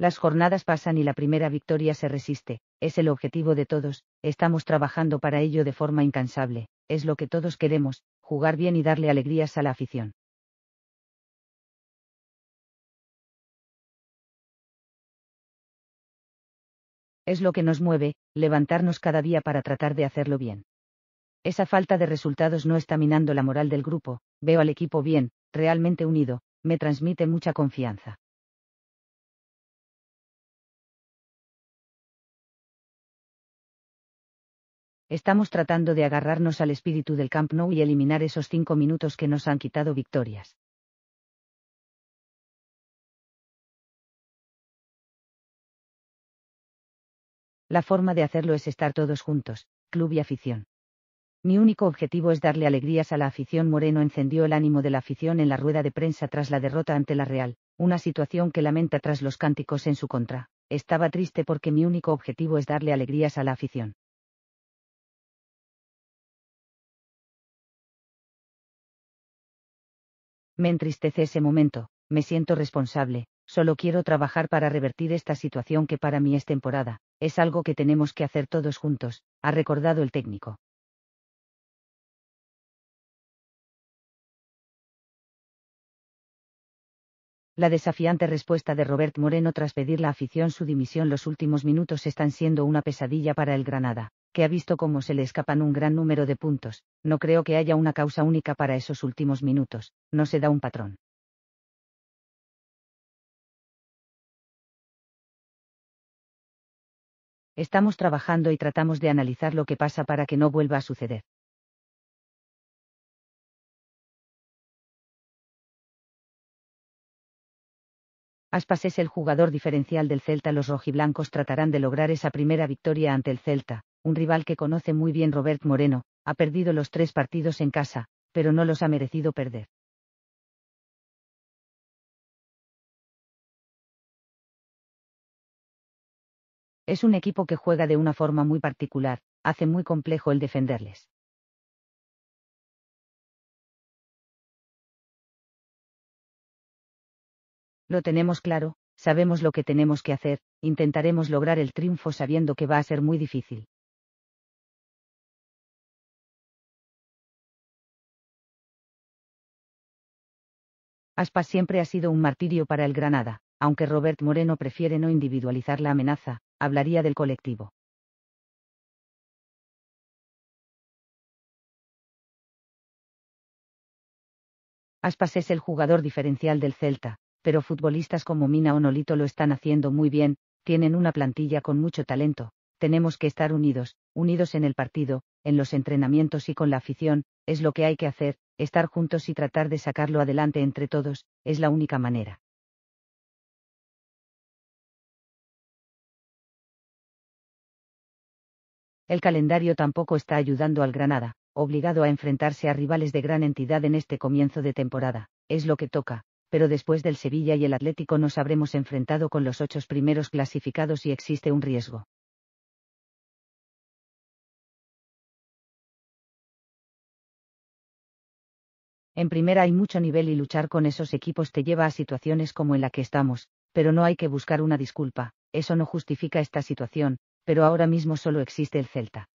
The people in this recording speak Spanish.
Las jornadas pasan y la primera victoria se resiste, es el objetivo de todos, estamos trabajando para ello de forma incansable, es lo que todos queremos, jugar bien y darle alegrías a la afición. Es lo que nos mueve, levantarnos cada día para tratar de hacerlo bien. Esa falta de resultados no está minando la moral del grupo, veo al equipo bien, realmente unido, me transmite mucha confianza. Estamos tratando de agarrarnos al espíritu del Camp Nou y eliminar esos cinco minutos que nos han quitado victorias. La forma de hacerlo es estar todos juntos, club y afición. Mi único objetivo es darle alegrías a la afición. Moreno encendió el ánimo de la afición en la rueda de prensa tras la derrota ante la Real, una situación que lamenta tras los cánticos en su contra. Estaba triste porque mi único objetivo es darle alegrías a la afición. Me entristece ese momento, me siento responsable, solo quiero trabajar para revertir esta situación que para mí es temporada, es algo que tenemos que hacer todos juntos, ha recordado el técnico. La desafiante respuesta de Robert Moreno tras pedir la afición su dimisión los últimos minutos están siendo una pesadilla para el Granada, que ha visto cómo se le escapan un gran número de puntos, no creo que haya una causa única para esos últimos minutos, no se da un patrón. Estamos trabajando y tratamos de analizar lo que pasa para que no vuelva a suceder. Aspas es el jugador diferencial del Celta. Los rojiblancos tratarán de lograr esa primera victoria ante el Celta, un rival que conoce muy bien Robert Moreno, ha perdido los tres partidos en casa, pero no los ha merecido perder. Es un equipo que juega de una forma muy particular, hace muy complejo el defenderles. Lo tenemos claro, sabemos lo que tenemos que hacer, intentaremos lograr el triunfo sabiendo que va a ser muy difícil. Aspas siempre ha sido un martirio para el Granada, aunque Robert Moreno prefiere no individualizar la amenaza, hablaría del colectivo. Aspas es el jugador diferencial del Celta, pero futbolistas como Mina o Nolito lo están haciendo muy bien, tienen una plantilla con mucho talento, tenemos que estar unidos, unidos en el partido, en los entrenamientos y con la afición, es lo que hay que hacer, estar juntos y tratar de sacarlo adelante entre todos, es la única manera. El calendario tampoco está ayudando al Granada, obligado a enfrentarse a rivales de gran entidad en este comienzo de temporada, es lo que toca, pero después del Sevilla y el Atlético nos habremos enfrentado con los ocho primeros clasificados y existe un riesgo. En primera hay mucho nivel y luchar con esos equipos te lleva a situaciones como en la que estamos, pero no hay que buscar una disculpa, eso no justifica esta situación, pero ahora mismo solo existe el Celta.